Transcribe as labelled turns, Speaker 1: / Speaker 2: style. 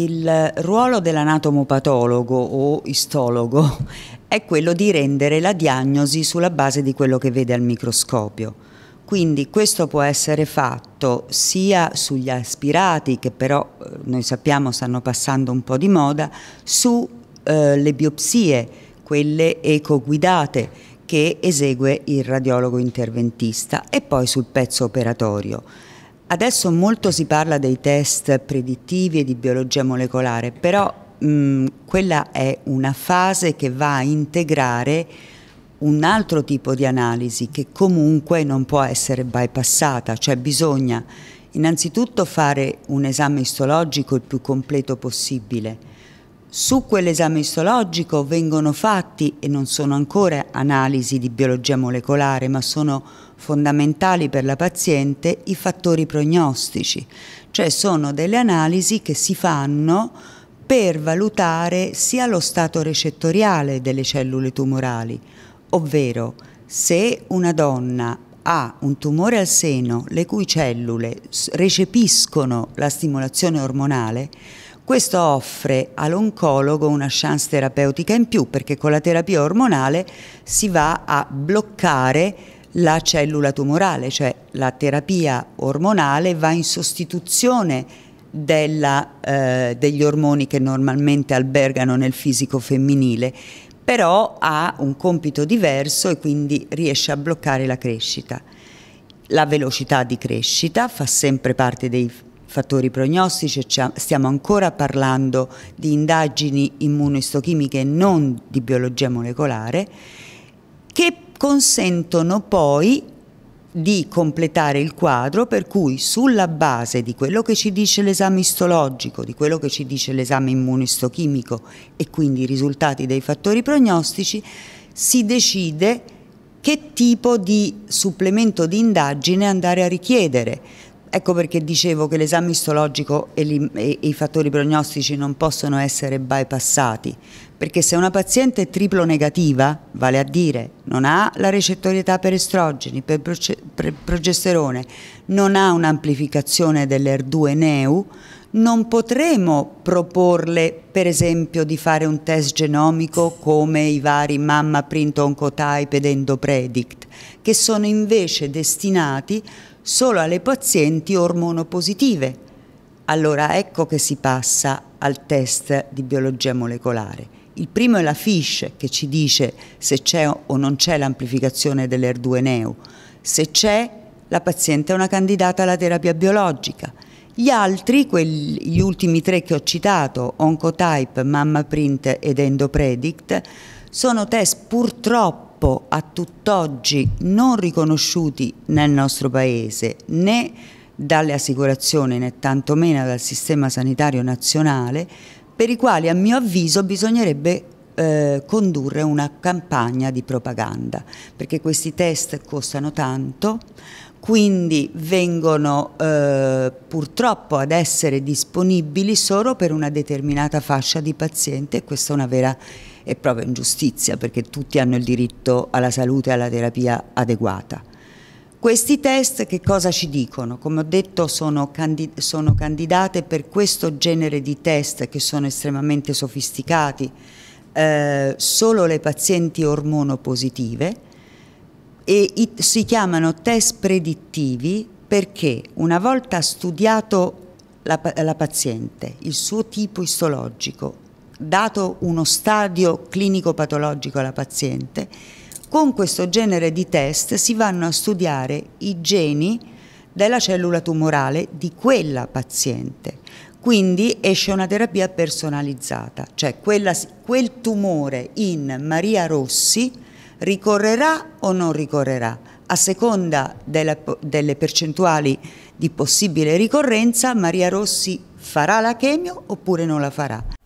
Speaker 1: Il ruolo dell'anatomopatologo o istologo è quello di rendere la diagnosi sulla base di quello che vede al microscopio. Quindi questo può essere fatto sia sugli aspirati, che però eh, noi sappiamo stanno passando un po' di moda, sulle eh, biopsie, quelle ecoguidate che esegue il radiologo interventista e poi sul pezzo operatorio. Adesso molto si parla dei test predittivi e di biologia molecolare, però mh, quella è una fase che va a integrare un altro tipo di analisi che comunque non può essere bypassata, cioè bisogna innanzitutto fare un esame istologico il più completo possibile, su quell'esame istologico vengono fatti, e non sono ancora analisi di biologia molecolare, ma sono fondamentali per la paziente, i fattori prognostici, cioè sono delle analisi che si fanno per valutare sia lo stato recettoriale delle cellule tumorali, ovvero se una donna ha un tumore al seno le cui cellule recepiscono la stimolazione ormonale, questo offre all'oncologo una chance terapeutica in più perché con la terapia ormonale si va a bloccare la cellula tumorale, cioè la terapia ormonale va in sostituzione della, eh, degli ormoni che normalmente albergano nel fisico femminile, però ha un compito diverso e quindi riesce a bloccare la crescita. La velocità di crescita fa sempre parte dei fattori prognostici, stiamo ancora parlando di indagini immunistochimiche non di biologia molecolare, che consentono poi di completare il quadro per cui sulla base di quello che ci dice l'esame istologico, di quello che ci dice l'esame immunistochimico e quindi i risultati dei fattori prognostici, si decide che tipo di supplemento di indagine andare a richiedere Ecco perché dicevo che l'esame istologico e, li, e, i fattori prognostici non possono essere bypassati, perché se una paziente è triplo negativa, vale a dire non ha la recettorietà per estrogeni, per, proce, per progesterone, non ha un'amplificazione dell'ER2 neu, non potremo proporle per esempio di fare un test genomico come i vari Mamma Print Oncotype ed Endopredict, che sono invece destinati solo alle pazienti ormonopositive. Allora ecco che si passa al test di biologia molecolare. Il primo è la FISH che ci dice se c'è o non c'è l'amplificazione dell'R2 neu Se c'è, la paziente è una candidata alla terapia biologica. Gli altri, quelli, gli ultimi tre che ho citato, Oncotype, Mamma Print ed Endopredict, sono test purtroppo purtroppo a tutt'oggi non riconosciuti nel nostro Paese né dalle assicurazioni né tantomeno dal sistema sanitario nazionale, per i quali a mio avviso bisognerebbe eh, condurre una campagna di propaganda, perché questi test costano tanto, quindi vengono eh, purtroppo ad essere disponibili solo per una determinata fascia di paziente e questa è una vera è proprio ingiustizia perché tutti hanno il diritto alla salute e alla terapia adeguata. Questi test che cosa ci dicono? Come ho detto sono, candid sono candidate per questo genere di test che sono estremamente sofisticati, eh, solo le pazienti ormonopositive e si chiamano test predittivi perché una volta studiato la, la paziente, il suo tipo istologico, dato uno stadio clinico patologico alla paziente, con questo genere di test si vanno a studiare i geni della cellula tumorale di quella paziente. Quindi esce una terapia personalizzata, cioè quella, quel tumore in Maria Rossi ricorrerà o non ricorrerà. A seconda della, delle percentuali di possibile ricorrenza, Maria Rossi farà la chemio oppure non la farà.